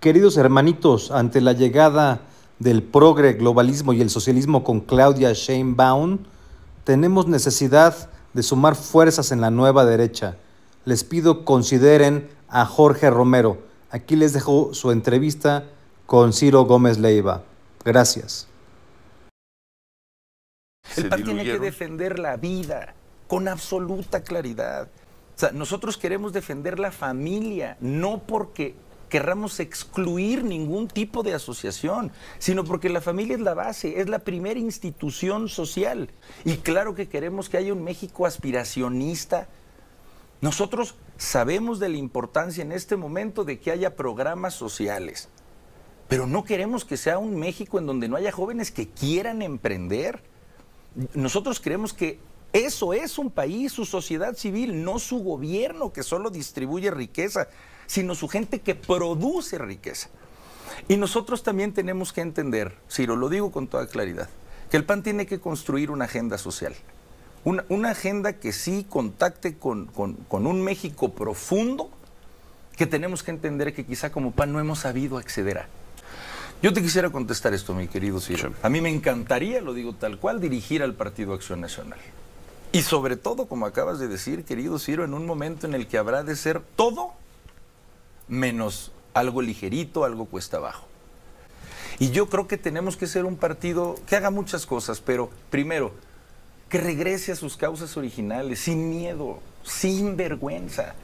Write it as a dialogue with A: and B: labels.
A: Queridos hermanitos, ante la llegada del progre, globalismo y el socialismo con Claudia Sheinbaum, tenemos necesidad de sumar fuerzas en la nueva derecha. Les pido consideren a Jorge Romero. Aquí les dejo su entrevista con Ciro Gómez Leiva. Gracias.
B: El PAN tiene que defender la vida con absoluta claridad. nosotros queremos defender la familia, no porque querramos excluir ningún tipo de asociación, sino porque la familia es la base, es la primera institución social. Y claro que queremos que haya un México aspiracionista. Nosotros sabemos de la importancia en este momento de que haya programas sociales, pero no queremos que sea un México en donde no haya jóvenes que quieran emprender. Nosotros queremos que eso es un país, su sociedad civil, no su gobierno que solo distribuye riqueza, sino su gente que produce riqueza. Y nosotros también tenemos que entender, Ciro, lo digo con toda claridad, que el PAN tiene que construir una agenda social. Una, agenda que sí contacte con, con un México profundo que tenemos que entender que quizá como PAN no hemos sabido acceder a. Yo te quisiera contestar esto, mi querido Ciro. A mí me encantaría, lo digo tal cual, dirigir al Partido Acción Nacional. Y sobre todo, como acabas de decir, querido Ciro, en un momento en el que habrá de ser todo menos algo ligerito, algo cuesta abajo. Y yo creo que tenemos que ser un partido que haga muchas cosas, pero primero, que regrese a sus causas originales, sin miedo, sin vergüenza.